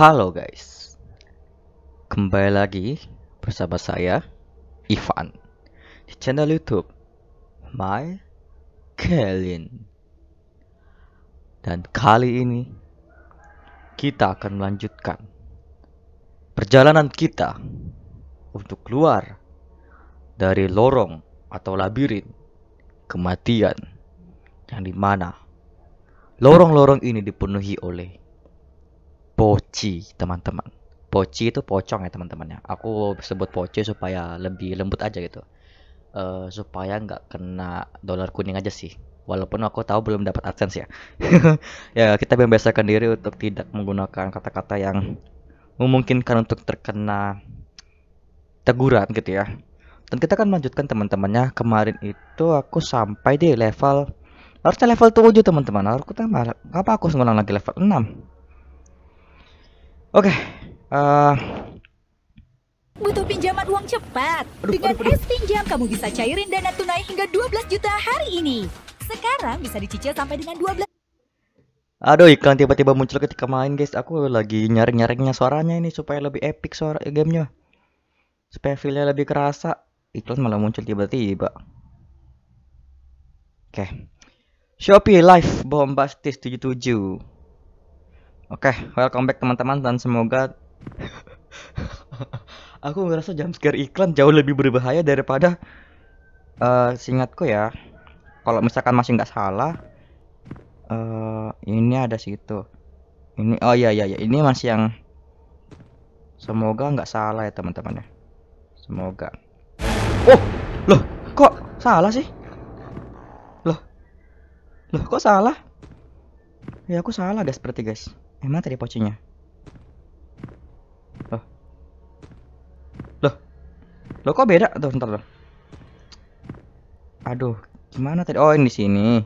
Halo guys, kembali lagi bersama saya Ivan di channel YouTube My Kelin. Dan kali ini kita akan melanjutkan perjalanan kita untuk keluar dari lorong atau labirin kematian yang dimana lorong-lorong ini dipenuhi oleh poci teman-teman poci itu pocong ya teman-teman ya aku sebut poci supaya lebih lembut aja gitu uh, supaya nggak kena dolar kuning aja sih walaupun aku tahu belum dapat adsense ya ya kita membiasakan diri untuk tidak menggunakan kata-kata yang memungkinkan untuk terkena teguran gitu ya dan kita akan melanjutkan teman-temannya kemarin itu aku sampai di level harusnya level 7 teman-teman aku tambah apa aku ngulang lagi level 6 Oke. Okay, uh... Eh, Butuh pinjaman uang cepat? Aduh, Dengan aduh, aduh. S Pinjam kamu bisa cairin dana tunai hingga 12 juta hari ini. Sekarang bisa dicicil sampai dengan 12 Aduh iklan tiba-tiba muncul ketika main guys Aku lagi nyaring-nyaringnya suaranya ini Supaya lebih epic suara gamenya Supaya feelnya lebih kerasa Iklan malah muncul tiba-tiba Oke okay. Shopee Live Bombastis 77 Oke, okay, welcome back teman-teman dan semoga aku ngerasa jam scare iklan jauh lebih berbahaya daripada uh, eh, singkatku ya. Kalau misalkan masih nggak salah, uh, ini ada situ. Ini oh iya iya, iya. ini masih yang semoga nggak salah ya teman-teman ya. Semoga. Oh, loh kok salah sih? Loh, loh kok salah? Ya aku salah guys, seperti guys. Emang tadi pocinya? Loh. Loh. Loh kok beda? Tuh, ntar loh. Aduh, gimana tadi? Oh, ini di sini.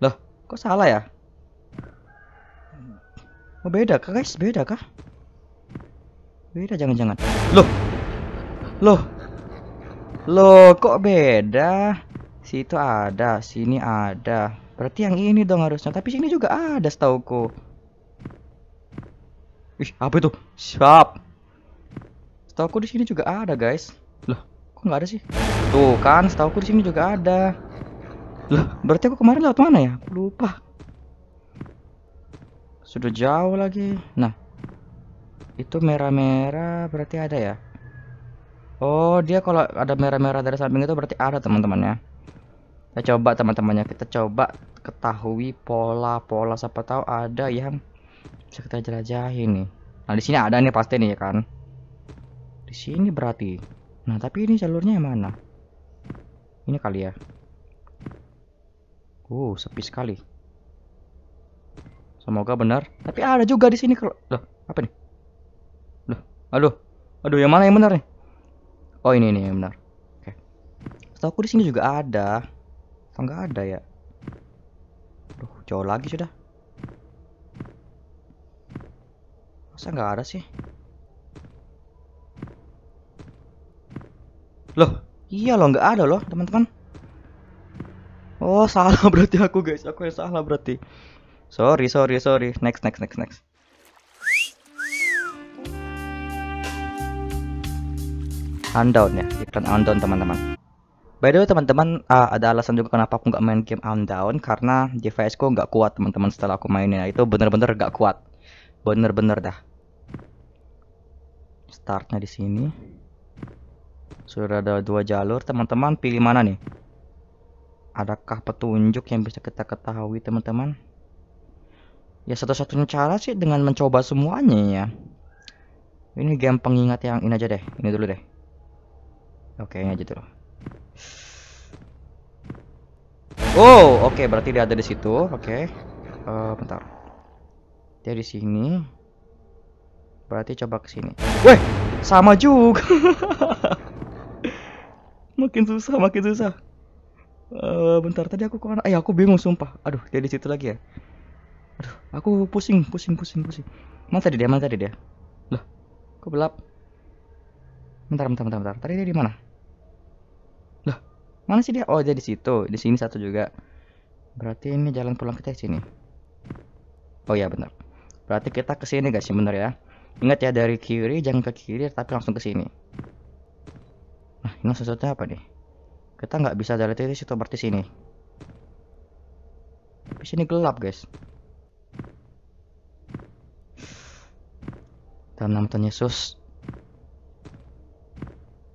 Loh, kok salah ya? Oh, beda kah, guys? Beda kah? Beda jangan-jangan. Loh. Loh. Loh, kok beda? Situ ada, sini ada. Berarti yang ini dong harusnya. Tapi sini juga ada setauku. Wih, apa itu? Siap. Setahu di sini juga ada, guys. Loh, kok nggak ada sih? Tuh kan, setahu di sini juga ada. Loh, berarti aku kemarin lewat mana ya? Aku lupa. Sudah jauh lagi. Nah, itu merah-merah berarti ada ya? Oh, dia kalau ada merah-merah dari samping itu berarti ada teman-teman ya. Kita coba teman-temannya, kita coba ketahui pola-pola siapa tahu ada yang bisa kita jelajahi nih nah di sini ada nih pasti nih ya kan di sini berarti nah tapi ini jalurnya yang mana ini kali ya uh sepi sekali semoga benar tapi ada juga di sini kalau loh apa nih loh aduh aduh yang mana yang benar nih oh ini nih yang benar oke okay. setahu aku di sini juga ada atau ada ya Duh, jauh lagi sudah Masa nggak ada sih? Loh, iya loh nggak ada loh teman-teman. Oh salah berarti aku guys, aku yang salah berarti. Sorry, sorry, sorry. Next, next, next, next. Undown ya, iklan Undown teman-teman. By the way teman-teman, uh, ada alasan juga kenapa aku nggak main game Undown karena device ku nggak kuat teman-teman setelah aku mainnya itu bener-bener nggak -bener kuat, bener-bener dah startnya di sini sudah ada dua jalur teman-teman pilih mana nih adakah petunjuk yang bisa kita ketahui teman-teman ya satu-satunya cara sih dengan mencoba semuanya ya ini game pengingat yang ini aja deh ini dulu deh oke ini aja dulu oh oke okay, berarti dia ada di situ oke okay. uh, eh, bentar dia di sini Berarti coba ke sini. Weh, sama juga. makin susah, makin susah. Uh, bentar tadi aku kemana? Eh, aku bingung sumpah. Aduh, dia di situ lagi ya. Aduh, aku pusing, pusing, pusing, pusing. Mana tadi dia? Mana tadi dia? Loh, kok gelap? Bentar, bentar, bentar, bentar. Tadi dia di mana? Loh, mana sih dia? Oh, dia di situ. Di sini satu juga. Berarti ini jalan pulang kita sini. Oh ya, bentar. Berarti kita ke sini guys, benar ya. Ingat ya dari kiri jangan ke kiri tapi langsung ke sini. Nah, ini sesuatu apa nih? Kita nggak bisa dari titik situ berarti sini. Tapi sini gelap, guys. Dalam nama Tuhan Yesus.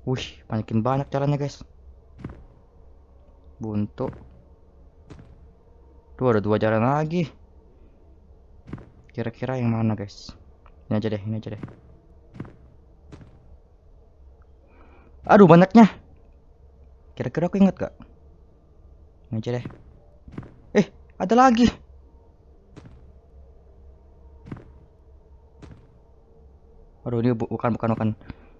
Wih, panikin banyak caranya guys. Buntu. Tuh ada dua jalan lagi. Kira-kira yang mana, guys? Ini aja deh, ini aja deh. Aduh, banyaknya. Kira-kira aku ingat gak? Ini aja deh. Eh, ada lagi. Aduh, ini bu bukan, bukan, bukan.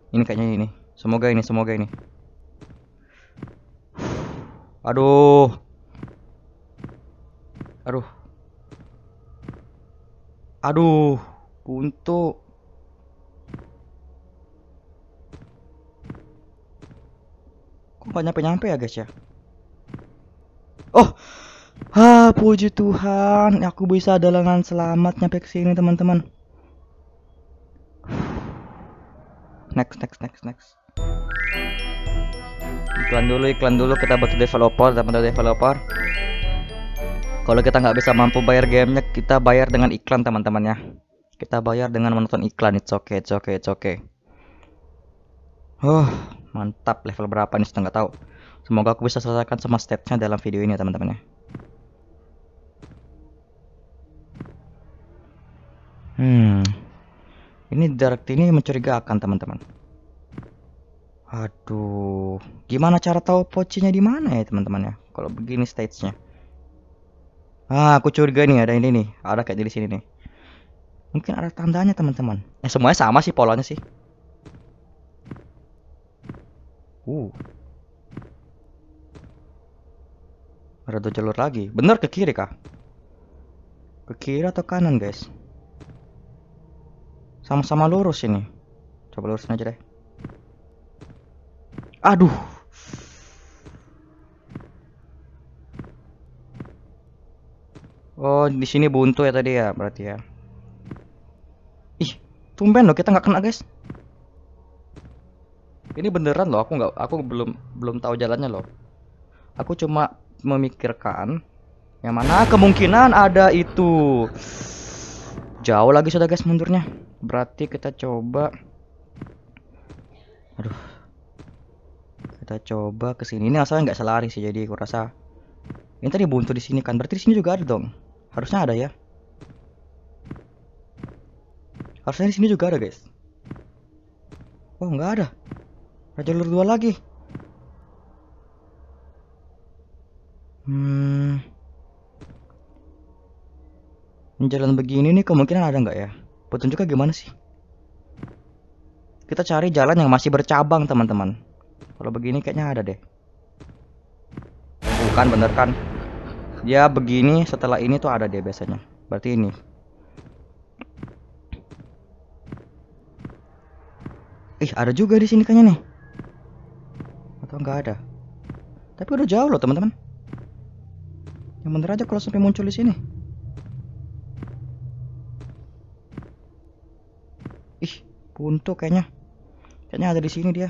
Ini kayaknya ini. Semoga ini, semoga ini. Aduh. Aduh. Aduh. Untuk Kok nggak nyampe-nyampe ya guys ya? Oh, ha ah, puji Tuhan, aku bisa ada selamat nyampe ke sini teman-teman. Next, next, next, next. Iklan dulu, iklan dulu kita bantu developer, teman-teman developer. Kalau kita nggak bisa mampu bayar gamenya, kita bayar dengan iklan teman-temannya. Kita bayar dengan menonton iklan. It's okay, it's okay, it's okay. Huh, mantap level berapa nih sudah nggak tahu. Semoga aku bisa selesaikan semua stepnya dalam video ini ya, teman-teman ya. Hmm, ini direct ini mencurigakan teman-teman. Aduh, gimana cara tahu pocinya di mana ya teman-teman ya? Kalau begini stage-nya. Ah, aku curiga nih ada ini nih, ada kayak di sini nih. Mungkin ada tandanya teman-teman. Eh semuanya sama sih polanya sih. Uh. Ada dua jalur lagi. Bener ke kiri kah? Ke kiri atau kanan guys? Sama-sama lurus ini. Coba lurusin aja deh. Aduh. Oh, di sini buntu ya tadi ya, berarti ya. Ih, tumben loh kita nggak kena, guys. Ini beneran loh, aku nggak aku belum belum tahu jalannya loh. Aku cuma memikirkan yang mana kemungkinan ada itu. Jauh lagi sudah guys mundurnya. Berarti kita coba Aduh. Kita coba ke sini. Ini asalnya nggak selari sih, jadi aku rasa ini tadi buntu di sini kan. Berarti di sini juga ada dong. Harusnya ada ya. Harusnya di sini juga ada, guys. Oh, nggak ada. Ada jalur dua lagi. Hmm. Jalan begini nih kemungkinan ada nggak ya? Petunjuknya gimana sih? Kita cari jalan yang masih bercabang, teman-teman. Kalau begini kayaknya ada deh. Bukan, bener kan? Ya begini, setelah ini tuh ada deh biasanya. Berarti ini. Ih, ada juga di sini kayaknya nih. Atau nggak ada? Tapi udah jauh loh, teman-teman. Yang bener aja kalau sampai muncul di sini. Ih, buntu kayaknya. Kayaknya ada di sini dia.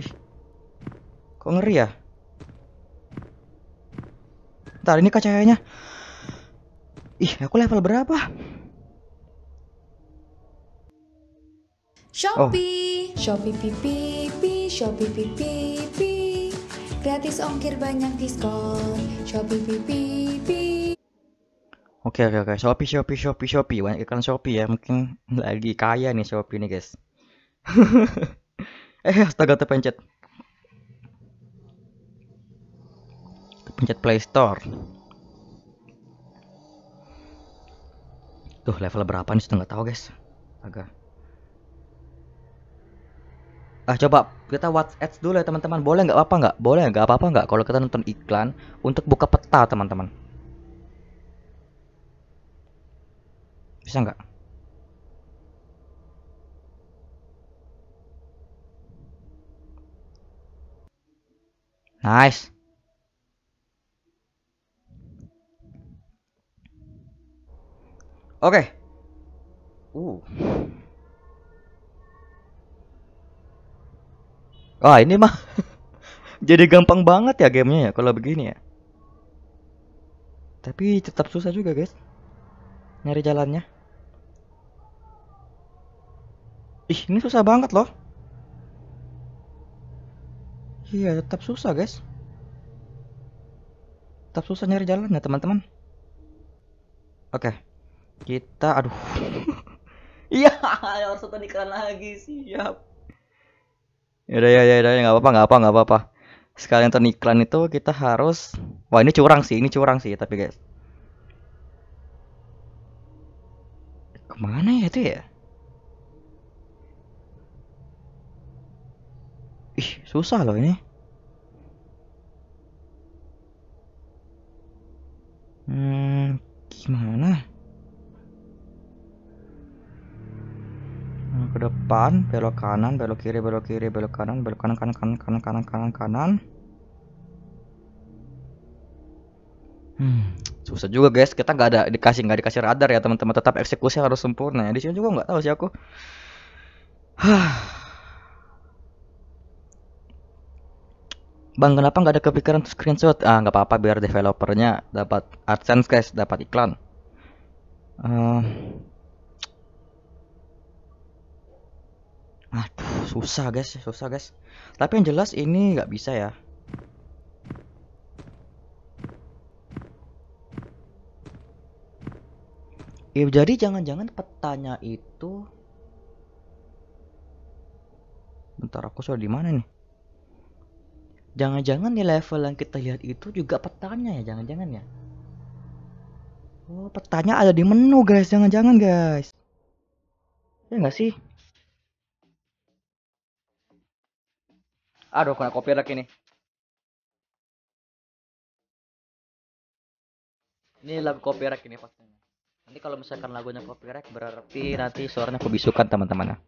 Ih. Kok ngeri ya? Ntar ini kacanya. Ih, aku level berapa? Shopee, oh. Shopee pipi, pipi, Shopee pipi, pipi. Gratis ongkir banyak diskon. Shopee pipi, pipi. Oke oke oke, Shopee Shopee Shopee Shopee banyak iklan Shopee ya, mungkin lagi kaya nih Shopee nih guys. eh astaga terpencet. Pencet Play Store. Tuh level berapa nih sudah nggak tahu guys. Agak ah coba kita watch ads dulu ya teman-teman boleh nggak apa apa nggak boleh nggak apa-apa nggak kalau kita nonton iklan untuk buka peta teman-teman bisa nggak nice oke okay. uh Wah ini mah jadi gampang banget ya gamenya ya kalau begini ya. Tapi tetap susah juga guys nyari jalannya. Ih ini susah banget loh. Iya tetap susah guys. Tetap susah nyari jalannya teman-teman. Oke kita aduh. Iya ya, harus tadi lagi siap. Yaudah ya, ya ya ya nggak apa-apa nggak apa nggak apa-apa. Sekalian nonton iklan itu kita harus wah ini curang sih ini curang sih tapi guys. Kemana ya itu ya? Ih susah loh ini. Hmm gimana? ke depan belok kanan belok kiri belok kiri belok kanan belok kanan kanan kanan kanan kanan kanan kanan hmm, susah juga guys kita nggak ada dikasih nggak dikasih radar ya teman-teman tetap eksekusi harus sempurna ya di sini juga nggak tahu sih aku Bang kenapa nggak ada kepikiran screenshot? Ah nggak apa-apa biar developernya dapat adsense guys dapat iklan. Uh, aduh susah guys susah guys tapi yang jelas ini nggak bisa ya Ya, jadi jangan-jangan petanya itu Bentar aku sudah di mana nih? Jangan-jangan di level yang kita lihat itu juga petanya ya, jangan-jangan ya. Oh, petanya ada di menu guys, jangan-jangan guys. Ya nggak sih? Aduh, kena copyright ini. Ini lagu copyright ini pastinya. Nanti kalau misalkan lagunya copyright berarti nanti suaranya kebisukan teman-teman.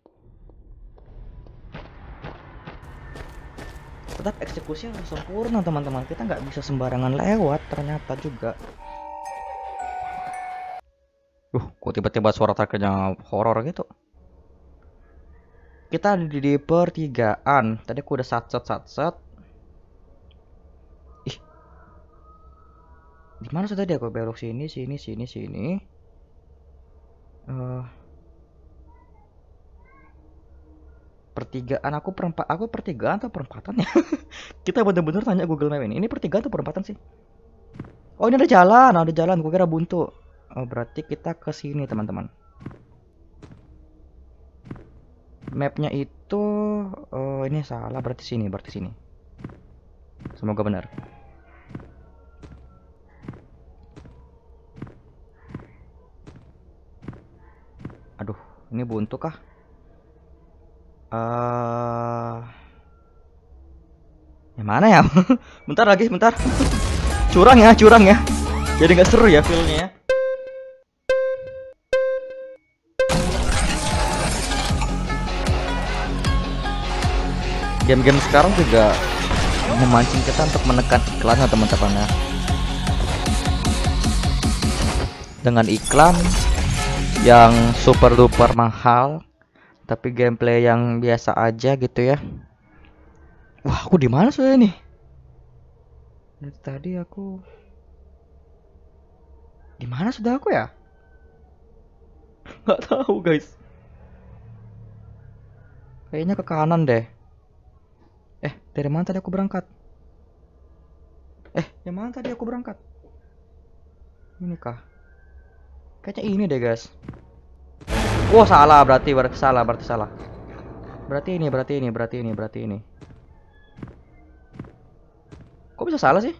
Tetap eksekusi harus sempurna teman-teman. Kita nggak bisa sembarangan lewat ternyata juga. Uh, kok tiba-tiba suara terkejut horor gitu? kita ada di pertigaan tadi aku udah sat sat sat ih di mana tadi aku belok sini sini sini sini uh, pertigaan aku perempat aku pertigaan atau perempatan ya kita bener-bener tanya Google Map ini ini pertigaan atau perempatan sih oh ini ada jalan ada jalan gue kira buntu oh berarti kita ke sini teman-teman mapnya itu uh, ini salah berarti sini berarti sini semoga benar aduh ini buntu kah uh, yang mana ya bentar lagi bentar curang ya curang ya jadi nggak seru ya filmnya ya game-game sekarang juga memancing kita untuk menekan iklan ya teman-teman ya dengan iklan yang super duper mahal tapi gameplay yang biasa aja gitu ya wah aku di mana sudah nih dari tadi aku di mana sudah aku ya nggak tahu guys kayaknya ke kanan deh Eh, dari mana tadi aku berangkat? Eh, dari mana tadi aku berangkat? Ini kah? Kayaknya ini deh, guys. Oh, salah berarti, berarti salah, berarti salah. Berarti ini, berarti ini, berarti ini, berarti ini. Kok bisa salah sih?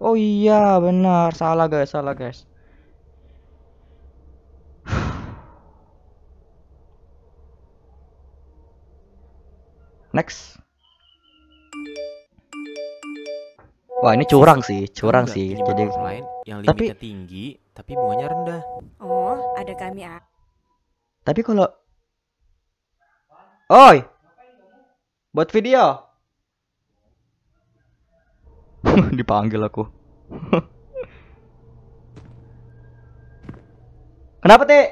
Oh iya, benar. Salah, guys, salah, guys. Next. Wah ini curang sih, curang sih. Jadi main yang limitnya tapi, tinggi tapi bunganya rendah. Oh, ada kami A. Tapi kalau Oi. Buat video. Dipanggil aku. Kenapa, Teh?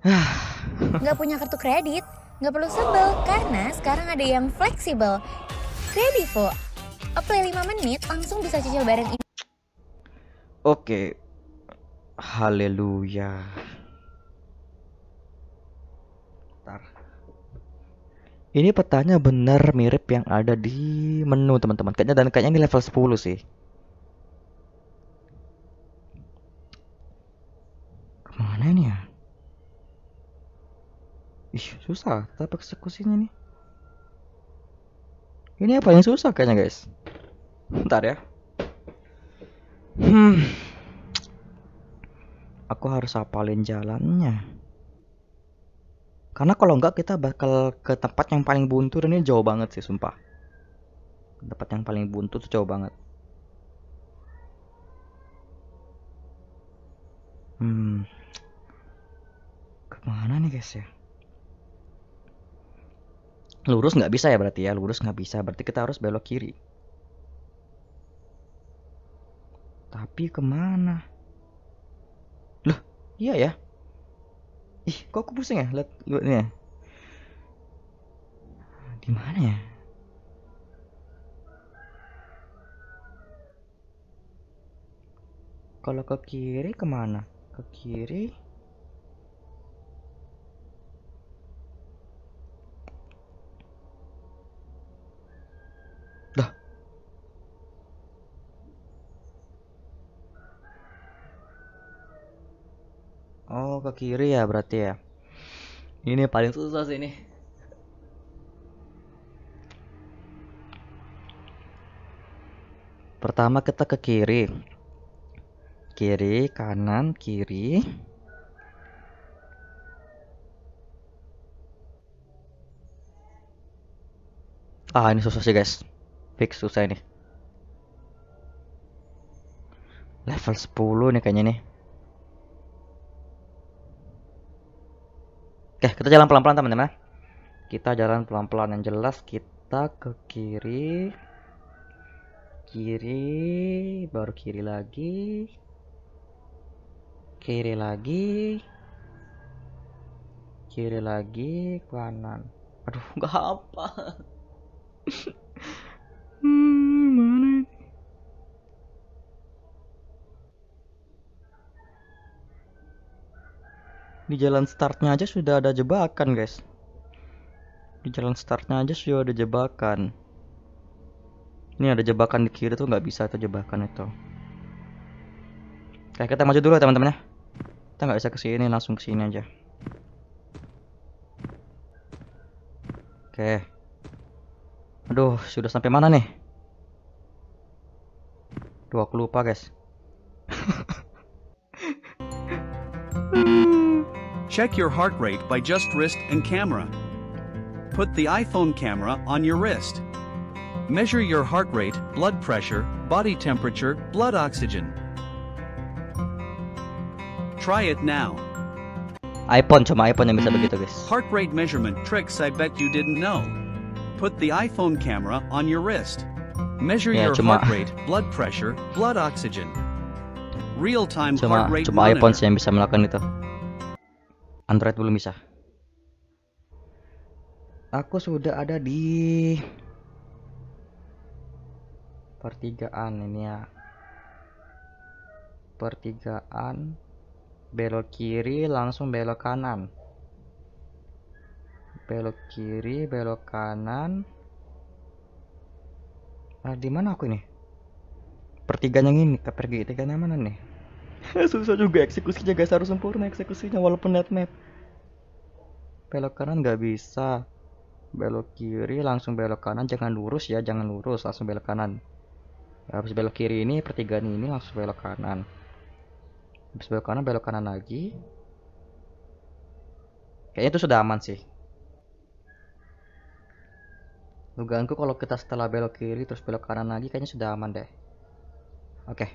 Ah nggak punya kartu kredit, nggak perlu sebel karena sekarang ada yang fleksibel. Kredivo, apply 5 menit langsung bisa cicil bareng. ini. Oke, haleluya. Ntar. Ini petanya benar mirip yang ada di menu teman-teman. Kayaknya dan kayaknya ini level 10 sih. Ih, susah tapi eksekusinya nih. Ini apa yang susah kayaknya, guys? Bentar ya. Hmm. Aku harus hafalin jalannya. Karena kalau enggak kita bakal ke tempat yang paling buntu dan ini jauh banget sih, sumpah. Tempat yang paling buntu tuh jauh banget. Hmm. Kemana nih guys ya? lurus nggak bisa ya berarti ya lurus nggak bisa berarti kita harus belok kiri tapi kemana loh iya ya ih kok aku pusing ya lihat ya di mana ya kalau ke kiri kemana ke kiri Oh, ke kiri ya berarti ya. Ini paling susah sih ini. Pertama kita ke kiri. Kiri, kanan, kiri. Ah, ini susah sih guys. Fix susah ini. Level 10 nih kayaknya nih. Oke, kita jalan pelan-pelan teman-teman. Ya. Kita jalan pelan-pelan yang jelas kita ke kiri. Kiri, baru kiri lagi. Kiri lagi. Kiri lagi, kanan. Aduh, nggak apa. hmm, di jalan startnya aja sudah ada jebakan guys di jalan startnya aja sudah ada jebakan ini ada jebakan di kiri tuh nggak bisa tuh jebakan itu oke kita maju dulu teman-teman ya kita nggak bisa ke sini langsung ke sini aja oke aduh sudah sampai mana nih Dua aku lupa guys Check your heart rate by just wrist and camera. Put the iPhone camera on your wrist. Measure your heart rate, blood pressure, body temperature, blood oxygen. Try it now. iPhone, tsaka iPhone yang bisa begitu hmm. guys. Heart rate measurement tricks I bet you didn't know. Put the iPhone camera on your wrist. Measure yeah, your heart rate, blood pressure, blood oxygen. Real-time heart rate chuma monitor. iPhone bisa melakukan itu. Android belum bisa aku sudah ada di pertigaan ini ya pertigaan belok kiri langsung belok kanan belok kiri belok kanan nah di mana aku ini pertigaan yang ini ke pertigaan mana nih Eh, susah juga eksekusinya guys harus sempurna eksekusinya walaupun net map belok kanan nggak bisa belok kiri langsung belok kanan jangan lurus ya jangan lurus langsung belok kanan habis belok kiri ini pertigaan ini langsung belok kanan habis belok kanan belok kanan lagi kayaknya itu sudah aman sih dugaanku kalau kita setelah belok kiri terus belok kanan lagi kayaknya sudah aman deh oke okay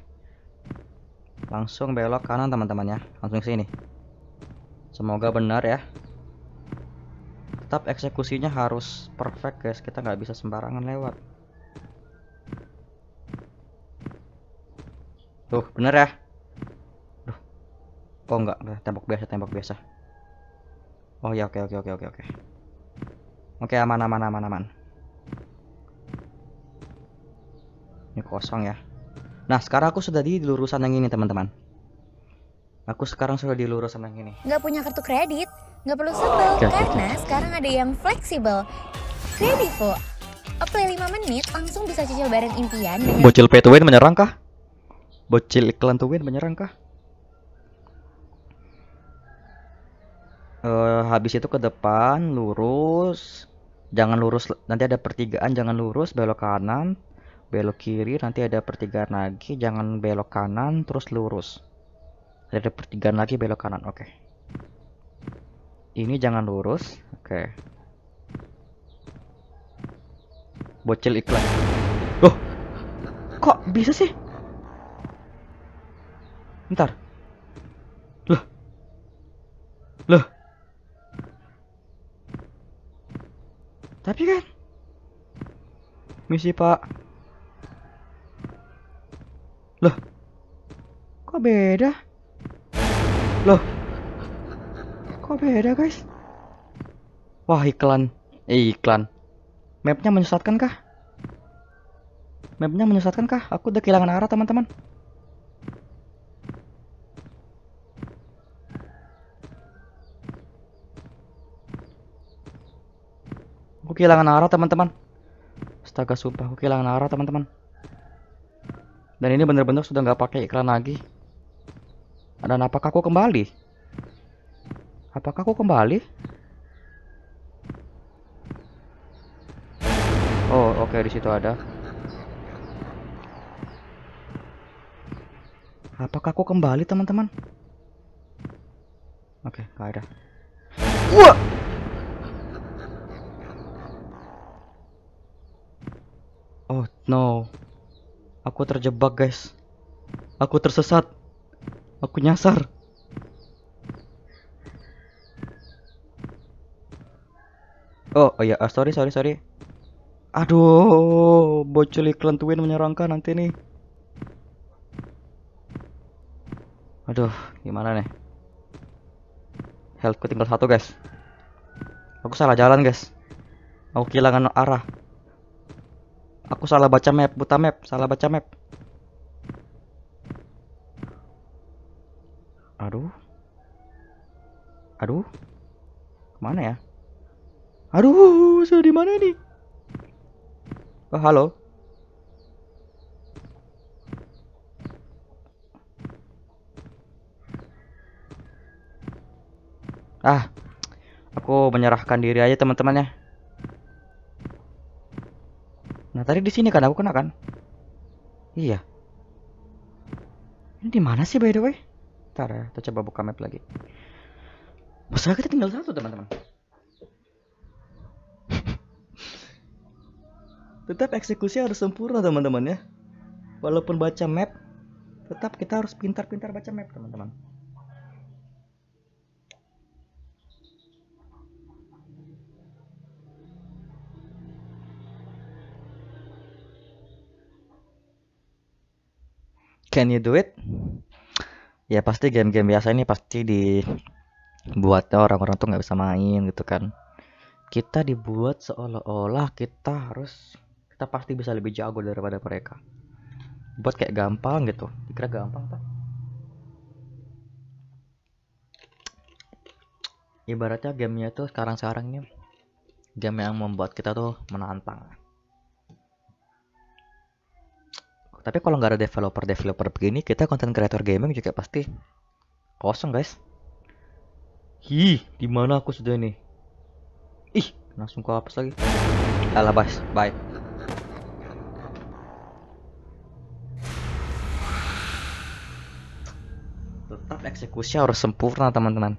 langsung belok kanan teman-teman ya langsung sini semoga benar ya tetap eksekusinya harus perfect guys kita nggak bisa sembarangan lewat tuh bener ya Duh. oh nggak tembok biasa tembok biasa oh ya oke oke oke oke oke oke aman aman aman aman ini kosong ya Nah, sekarang aku sudah di lurusan yang ini, teman-teman. Aku sekarang sudah di lurusan yang ini. Nggak punya kartu kredit, nggak perlu sebel, oh. karena sekarang ada yang fleksibel. Kredivo. Apply 5 menit, langsung bisa cicil bareng impian dengan... Bocil pay to win menyerang kah? Bocil iklan to win menyerang kah? Uh, habis itu ke depan, lurus. Jangan lurus, nanti ada pertigaan, jangan lurus, belok kanan belok kiri nanti ada pertigaan lagi jangan belok kanan terus lurus ada pertigaan lagi belok kanan oke okay. ini jangan lurus oke okay. bocil iklan loh kok bisa sih ntar loh loh tapi kan misi pak Loh. Kok beda? Loh. Kok beda, guys? Wah, iklan. Eh, iklan. Mapnya menyesatkan kah? Mapnya menyesatkan kah? Aku udah kehilangan arah, teman-teman. Aku kehilangan arah, teman-teman. Astaga, sumpah. Aku kehilangan arah, teman-teman. Dan ini benar-benar sudah nggak pakai iklan lagi. Dan apakah aku kembali? Apakah aku kembali? Oh, oke okay, di situ ada. Apakah aku kembali, teman-teman? Oke, okay, ada. Wah! Oh, no. Aku terjebak, guys. Aku tersesat. Aku nyasar. Oh, oh ya, uh, sorry, sorry, sorry. Aduh, bocil iklan twin menyerangkan nanti nih. Aduh, gimana nih? Healthku tinggal satu, guys. Aku salah jalan, guys. Aku kehilangan arah. Aku salah baca map, buta map, salah baca map. Aduh. Aduh. Kemana ya? Aduh, saya di mana nih? Oh, halo. Ah. Aku menyerahkan diri aja teman-teman ya. Nah tadi di sini kan aku kena kan? Iya. Ini di mana sih by the way? Ntar ya, kita coba buka map lagi. Masalah kita tinggal satu teman-teman. tetap eksekusi harus sempurna teman-teman ya. Walaupun baca map, tetap kita harus pintar-pintar baca map teman-teman. Can You Do It? Ya pasti game-game biasa ini pasti dibuatnya orang-orang tuh nggak bisa main gitu kan. Kita dibuat seolah-olah kita harus kita pasti bisa lebih jago daripada mereka. Buat kayak gampang gitu. Kira gampang kan? Ibaratnya gamenya tuh sekarang-sekarang ini game yang membuat kita tuh menantang. Tapi kalau nggak ada developer-developer begini, kita content creator gaming juga pasti kosong guys. Hi, di mana aku sudah nih? Ih, langsung ke apa lagi. Alah, bas, bye. Tetap eksekusi harus sempurna, teman-teman.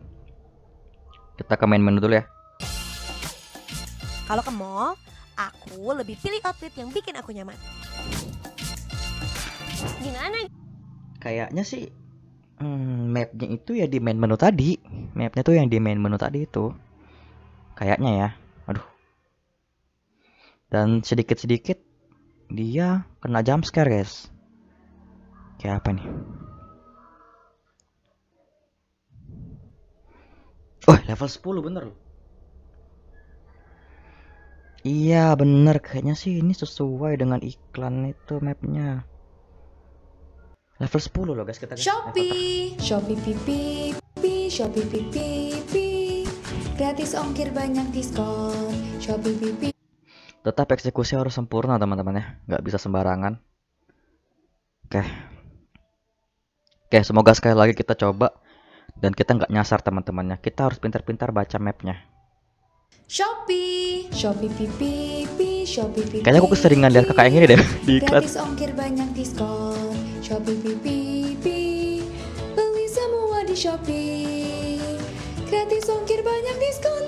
Kita ke main menu dulu ya. Kalau ke mall, aku lebih pilih outfit yang bikin aku nyaman. Gimana? Kayaknya sih hmm, mapnya itu ya di main menu tadi. Mapnya tuh yang di main menu tadi itu. Kayaknya ya. Aduh. Dan sedikit-sedikit dia kena jump scare, guys. Kayak apa nih? oh, level 10 bener loh. Iya bener kayaknya sih ini sesuai dengan iklan itu mapnya Level 10 loh guys kita guys. Shopee, Shopee pipi, Shopee pipi, gratis ongkir banyak diskon. Shopee pipi. Tetap eksekusi harus sempurna teman-teman ya, nggak bisa sembarangan. Oke, oke semoga sekali lagi kita coba dan kita nggak nyasar teman-temannya. Kita harus pintar-pintar baca mapnya. Shopee. Shopee pipi, pipi, Shopee pipi. Kayaknya aku keseringan lihat kakak yang ini deh di iklan. Gratis ongkir banyak diskon. Shopee pipi, pipi. Beli semua di Shopee. Gratis ongkir banyak diskon.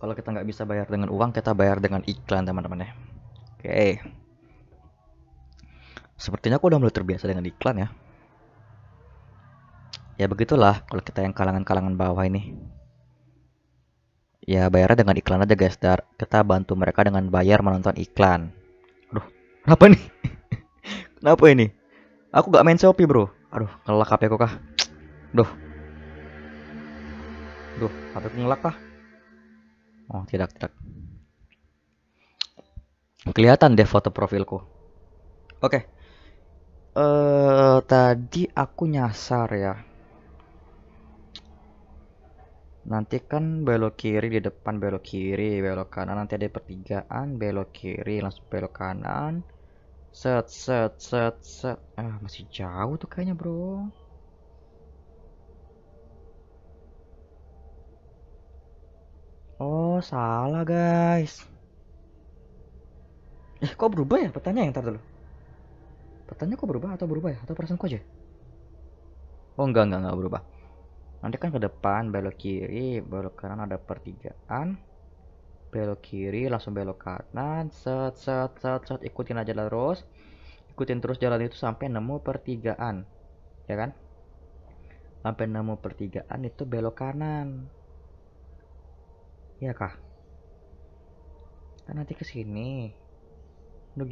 Kalau kita nggak bisa bayar dengan uang, kita bayar dengan iklan, teman-teman ya. Oke. Sepertinya aku udah mulai terbiasa dengan iklan ya ya begitulah kalau kita yang kalangan-kalangan bawah ini ya bayarnya dengan iklan aja guys dar kita bantu mereka dengan bayar menonton iklan aduh kenapa nih kenapa ini aku gak main shopee bro aduh ngelak hp aku kah aduh, duh hp aku ngelak kah oh tidak tidak kelihatan deh foto profilku oke okay. eh uh, tadi aku nyasar ya nanti kan belok kiri di depan belok kiri belok kanan nanti ada pertigaan belok kiri langsung belok kanan set set set set ah masih jauh tuh kayaknya bro oh salah guys eh kok berubah ya petanya yang tar dulu petanya kok berubah atau berubah ya atau perasaan kok aja oh enggak enggak enggak berubah nanti kan ke depan belok kiri belok kanan ada pertigaan belok kiri langsung belok kanan set set set set ikutin aja terus ikutin terus jalan itu sampai nemu pertigaan ya kan sampai nemu pertigaan itu belok kanan ya kah kan nanti ke sini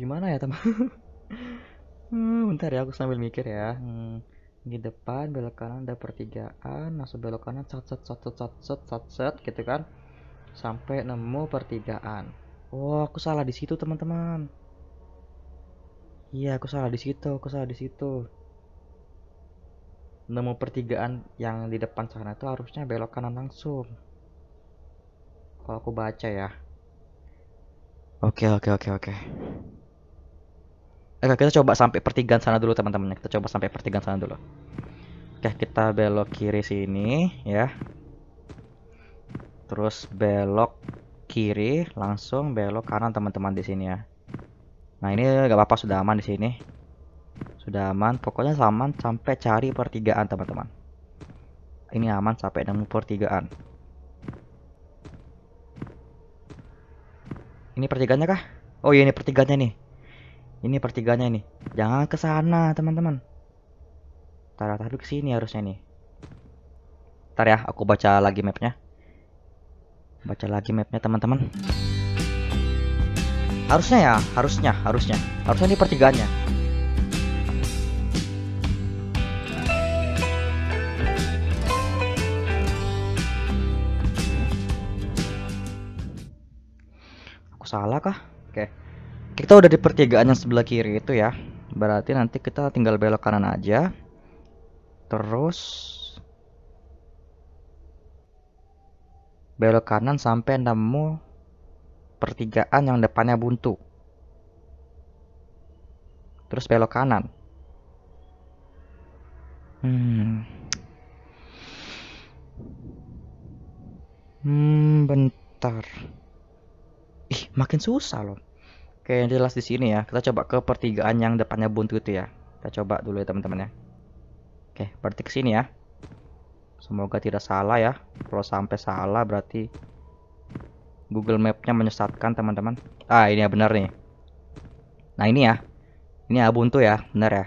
gimana ya teman hmm, bentar ya aku sambil mikir ya hmm di depan belok kanan ada pertigaan langsung belok kanan cat cat cat cat cat cat cat, cat gitu kan sampai nemu pertigaan oh aku salah di situ teman-teman iya aku salah di situ aku salah di situ nemu pertigaan yang di depan sana itu harusnya belok kanan langsung kalau aku baca ya oke okay, oke okay, oke okay, oke Eh, oke, kita coba sampai pertigaan sana dulu teman-teman. Kita coba sampai pertigaan sana dulu. Oke, kita belok kiri sini ya. Terus belok kiri, langsung belok kanan teman-teman di sini ya. Nah, ini gak apa-apa sudah aman di sini. Sudah aman, pokoknya aman sampai cari pertigaan teman-teman. Ini aman sampai nemu pertigaan. Ini pertigaannya kah? Oh iya ini pertigaannya nih. Ini pertiganya ini. Jangan ke sana, teman-teman. Taruh-taruh ke sini harusnya nih. Ntar ya, aku baca lagi mapnya. Baca lagi mapnya, teman-teman. Harusnya ya, harusnya, harusnya. Harusnya ini pertiganya. Aku salah kah? Oke. Okay kita udah di pertigaan yang sebelah kiri itu ya berarti nanti kita tinggal belok kanan aja terus belok kanan sampai nemu pertigaan yang depannya buntu terus belok kanan hmm hmm bentar ih makin susah loh Oke, yang jelas di sini ya. Kita coba ke pertigaan yang depannya buntu itu ya. Kita coba dulu ya teman-teman ya. Oke, berarti ke sini ya. Semoga tidak salah ya. Kalau sampai salah berarti Google Map-nya menyesatkan teman-teman. Ah, ini ya benar nih. Nah, ini ya. Ini abuntu ya, ya, benar ya.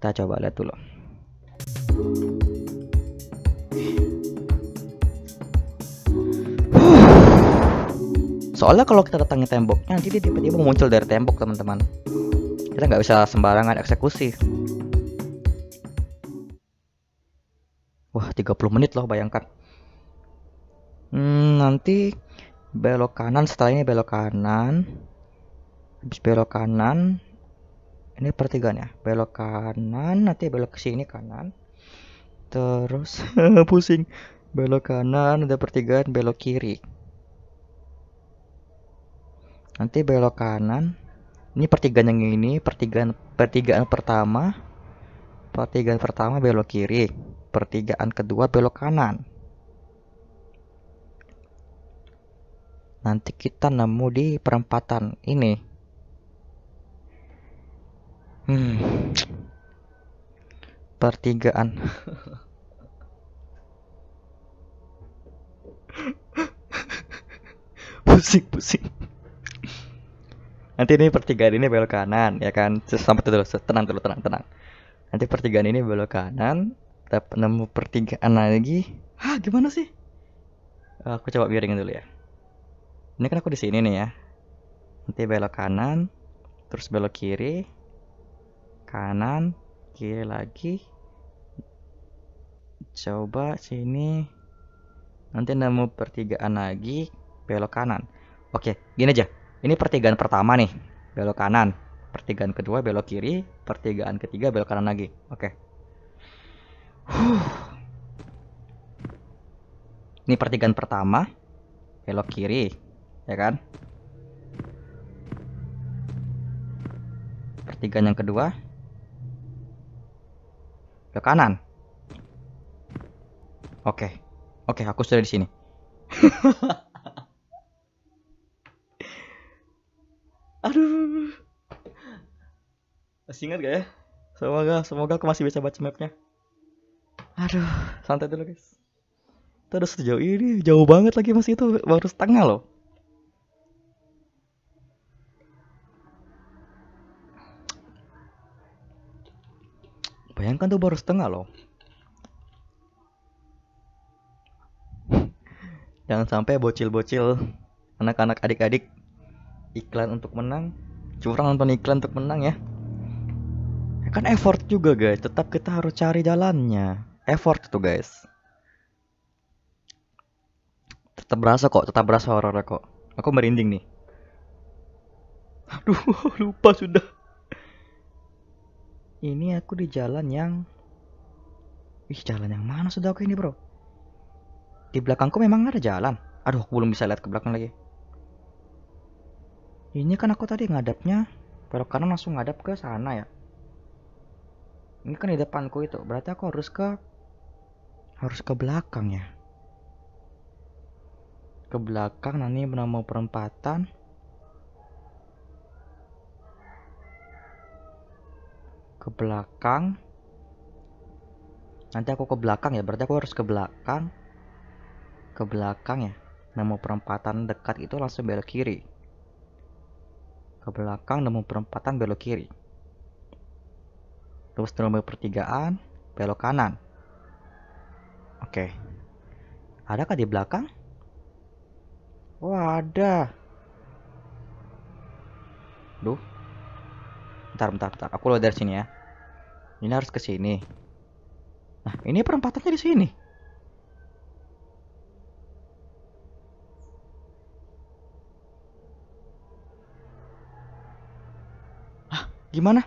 Kita coba lihat dulu. Thank you soalnya kalau kita datangi tembok, nanti dia tiba-tiba muncul dari tembok teman-teman kita nggak bisa sembarangan eksekusi wah 30 menit loh bayangkan hmm, nanti belok kanan setelah ini belok kanan habis belok kanan ini pertigaan ya belok kanan nanti belok ke sini kanan terus pusing belok kanan ada pertigaan belok kiri nanti belok kanan ini pertigaan yang ini pertigaan pertigaan pertama pertigaan pertama belok kiri pertigaan kedua belok kanan nanti kita nemu di perempatan ini hmm pertigaan pusing pusing nanti ini pertigaan ini belok kanan ya kan sampai terus tenang dulu tenang tenang nanti pertigaan ini belok kanan kita nemu pertigaan lagi ah gimana sih eh, aku coba biarin dulu ya ini kan aku di sini nih ya nanti belok kanan terus belok kiri kanan kiri lagi coba sini nanti nemu pertigaan lagi belok kanan oke gini aja ini pertigaan pertama nih, belok kanan. Pertigaan kedua belok kiri, pertigaan ketiga belok kanan lagi. Oke. Okay. Ini pertigaan pertama, belok kiri, ya kan? Pertigaan yang kedua, belok kanan. Oke, okay. oke, okay, aku sudah di sini. aduh masih ingat gak ya semoga semoga aku masih bisa baca mapnya aduh santai dulu guys kita udah sejauh ini jauh banget lagi masih itu baru setengah loh bayangkan tuh baru setengah loh jangan sampai bocil-bocil anak-anak adik-adik iklan untuk menang curang nonton iklan untuk menang ya kan effort juga guys tetap kita harus cari jalannya effort tuh guys tetap berasa kok tetap berasa horor kok aku merinding nih aduh lupa sudah ini aku di jalan yang ih jalan yang mana sudah aku ini bro di belakangku memang ada jalan aduh aku belum bisa lihat ke belakang lagi ini kan aku tadi ngadapnya belok karena langsung ngadap ke sana ya ini kan di depanku itu berarti aku harus ke harus ke belakang ya ke belakang nanti bernama perempatan ke belakang nanti aku ke belakang ya berarti aku harus ke belakang ke belakang ya nama perempatan dekat itu langsung belok kiri ke belakang nemu perempatan belok kiri. Terus nemu pertigaan, belok kanan. Oke. Adakah di belakang? Oh, ada. Duh. Bentar, bentar, bentar. Aku lewat dari sini ya. Ini harus ke sini. Nah, ini perempatannya di sini. Gimana?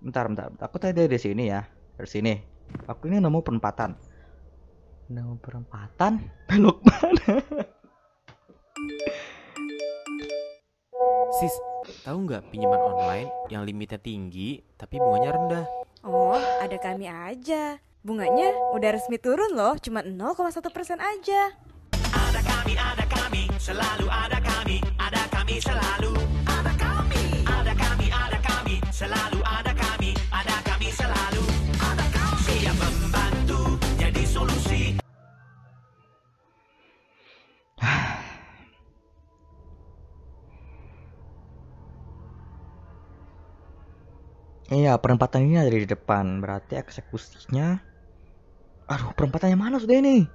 Bentar, bentar. Aku tadi dari sini ya. Dari sini. Aku ini nemu perempatan. Nemu perempatan? Belok mana? Sis, tahu nggak pinjaman online yang limitnya tinggi tapi bunganya rendah? Oh, ada kami aja. Bunganya udah resmi turun loh, cuma 0,1 persen aja. Ada kami, ada kami, selalu ada kami, ada kami selalu selalu ada kami, ada kami selalu. Ada kami siap membantu jadi solusi. Iya, perempatan ini ada di depan, berarti eksekusinya. Aduh, perempatannya mana sudah ini?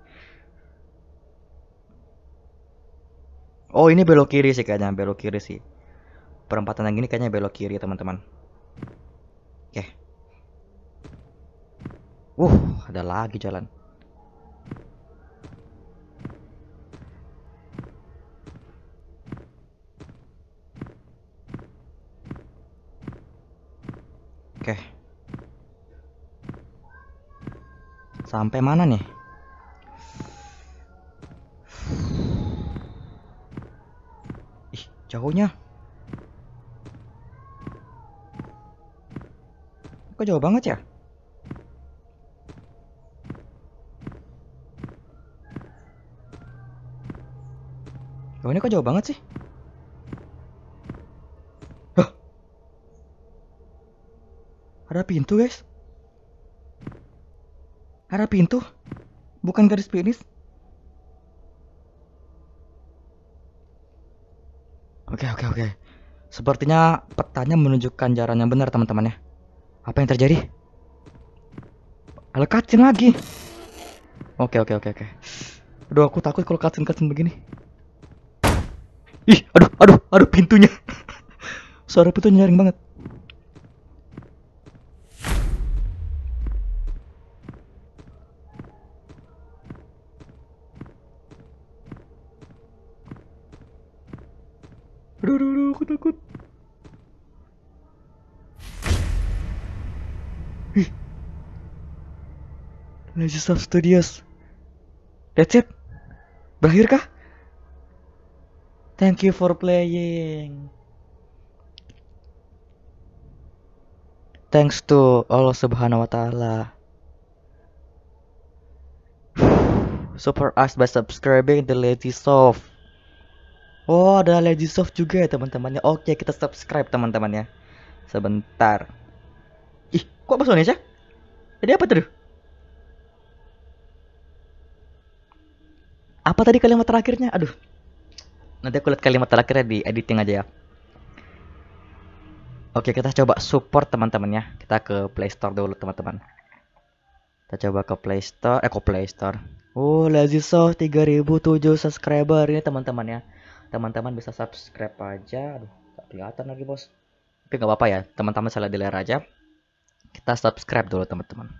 Oh, ini belok kiri sih kayaknya, belok kiri sih. Perempatan yang ini kayaknya belok kiri, teman-teman. Oke. Okay. Uh, ada lagi jalan. Oke. Okay. Sampai mana nih? Ih, jauhnya. Kok jauh banget ya? Oh, ini kok jauh banget sih? Hah? Ada pintu guys Ada pintu Bukan garis finish Oke oke oke Sepertinya petanya menunjukkan jalan yang benar teman-teman ya apa yang terjadi? Ada cutscene lagi. Oke, oke, oke, oke. Aduh, aku takut kalau kacin kacin begini. Ih, aduh, aduh, aduh pintunya. Suara pintunya nyaring banget. Aduh, aduh, aduh, aku takut. Register Studios. That's it. Berakhir kah? Thank you for playing. Thanks to Allah Subhanahu wa taala. Support us by subscribing the Lady Soft. Oh, ada Lady Soft juga ya teman-temannya. Oke, kita subscribe teman-temannya. Sebentar. Ih, kok bahasa Indonesia? Jadi apa tuh? apa tadi kalimat terakhirnya aduh nanti aku lihat kalimat terakhirnya di editing aja ya Oke, kita coba support teman teman ya. Kita ke Play Store dulu, teman-teman. Kita coba ke Play Store, eh ke Play Store. Oh, Laziso 3007 subscriber ini teman-teman ya. Teman-teman bisa subscribe aja. Aduh, gak kelihatan lagi, Bos. Tapi nggak apa-apa ya, teman-teman salah di layar aja. Kita subscribe dulu, teman-teman.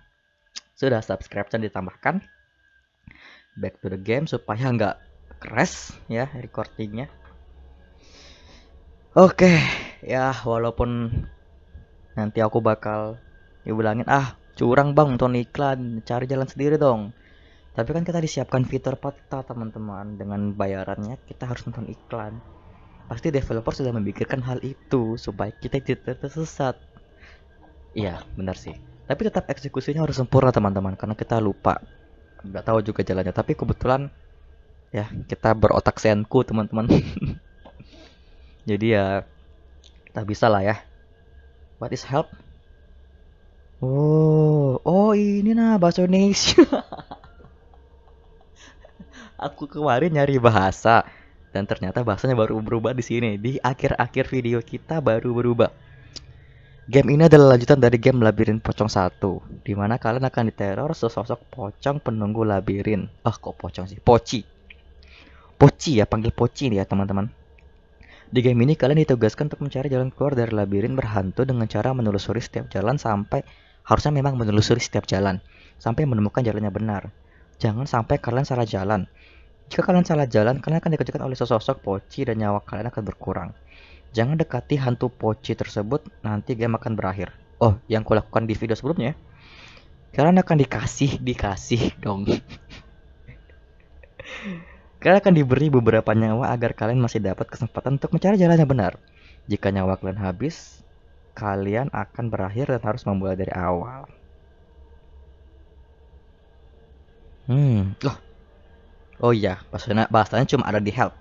Sudah subscribe dan ditambahkan back to the game supaya nggak crash ya recordingnya oke okay, ya walaupun nanti aku bakal dibilangin ah curang bang nonton iklan cari jalan sendiri dong tapi kan kita disiapkan fitur peta teman-teman dengan bayarannya kita harus nonton iklan pasti developer sudah memikirkan hal itu supaya kita tidak tersesat iya benar sih tapi tetap eksekusinya harus sempurna teman-teman karena kita lupa nggak tahu juga jalannya tapi kebetulan ya kita berotak senku teman-teman jadi ya kita bisa lah ya what is help oh oh ini nah bahasa Indonesia aku kemarin nyari bahasa dan ternyata bahasanya baru berubah di sini di akhir-akhir video kita baru berubah Game ini adalah lanjutan dari game Labirin Pocong 1, di mana kalian akan diteror sesosok pocong penunggu labirin. Ah, kok pocong sih? Poci. Poci ya, panggil Poci nih ya teman-teman. Di game ini kalian ditugaskan untuk mencari jalan keluar dari labirin berhantu dengan cara menelusuri setiap jalan sampai harusnya memang menelusuri setiap jalan sampai menemukan jalannya benar. Jangan sampai kalian salah jalan. Jika kalian salah jalan, kalian akan dikejutkan oleh sesosok poci dan nyawa kalian akan berkurang. Jangan dekati hantu poci tersebut, nanti game akan berakhir. Oh, yang kulakukan di video sebelumnya. Kalian akan dikasih, dikasih dong. kalian akan diberi beberapa nyawa agar kalian masih dapat kesempatan untuk mencari jalan yang benar. Jika nyawa kalian habis, kalian akan berakhir dan harus memulai dari awal. Hmm, loh. Oh iya, bahasanya, bahasanya cuma ada di help.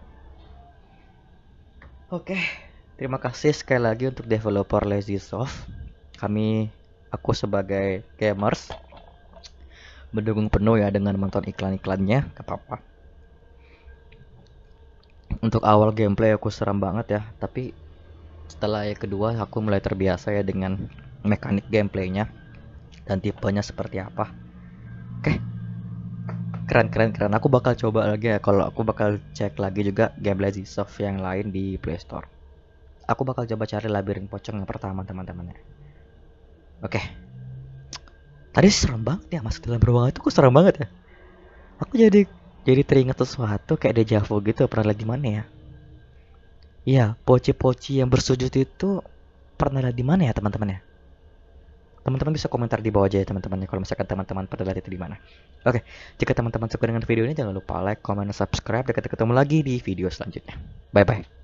Oke. Okay. Terima kasih sekali lagi untuk developer Lazysoft. Kami, aku sebagai gamers, mendukung penuh ya dengan menonton iklan-iklannya, gak apa-apa. Untuk awal gameplay aku seram banget ya, tapi setelah yang kedua aku mulai terbiasa ya dengan mekanik gameplaynya dan tipenya seperti apa. Oke, keren keren keren. Aku bakal coba lagi ya kalau aku bakal cek lagi juga game Lazy Soft yang lain di Play Store aku bakal coba cari labirin pocong yang pertama teman-teman ya. Oke. Tadi serem banget ya masuk dalam ruangan itu kok serem banget ya. Aku jadi jadi teringat sesuatu kayak dejavu gitu pernah lagi mana ya? Iya, poci-poci yang bersujud itu pernah lagi mana ya teman-teman ya? Teman-teman bisa komentar di bawah aja ya teman-teman ya kalau misalkan teman-teman pernah lihat itu di mana. Oke, jika teman-teman suka dengan video ini jangan lupa like, comment, subscribe dan kita ketemu lagi di video selanjutnya. Bye bye.